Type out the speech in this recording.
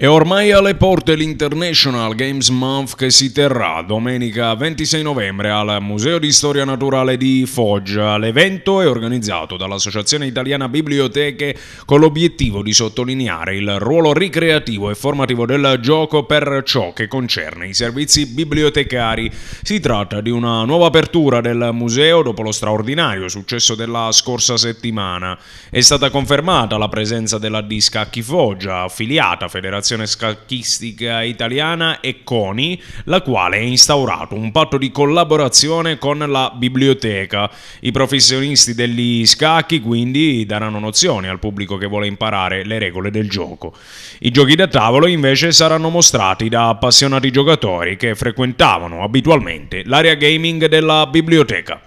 È ormai alle porte l'International Games Month che si terrà domenica 26 novembre al Museo di Storia Naturale di Foggia. L'evento è organizzato dall'Associazione Italiana Biblioteche con l'obiettivo di sottolineare il ruolo ricreativo e formativo del gioco per ciò che concerne i servizi bibliotecari. Si tratta di una nuova apertura del museo dopo lo straordinario successo della scorsa settimana. È stata confermata la presenza della Discacchi Foggia, affiliata Federazione Federazione Scalchistica Italiana e CONI, la quale ha instaurato un patto di collaborazione con la biblioteca. I professionisti degli scacchi quindi daranno nozioni al pubblico che vuole imparare le regole del gioco. I giochi da tavolo invece saranno mostrati da appassionati giocatori che frequentavano abitualmente l'area gaming della biblioteca.